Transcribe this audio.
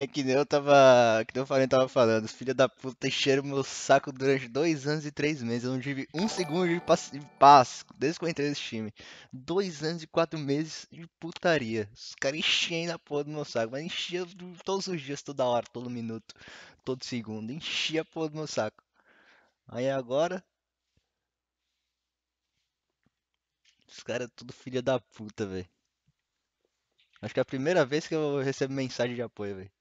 É que nem eu tava. Que nem eu tava falando. Os filhos da puta encheram meu saco durante dois anos e três meses. Eu não tive um segundo de paz, de paz desde que eu entrei nesse time. Dois anos e quatro meses de putaria. Os caras enchendo a porra do meu saco. Mas enchia todos os dias, toda hora, todo minuto, todo segundo. Enchia a porra do meu saco. Aí agora. Os caras é tudo filha da puta, velho. Acho que é a primeira vez que eu recebo mensagem de apoio, velho.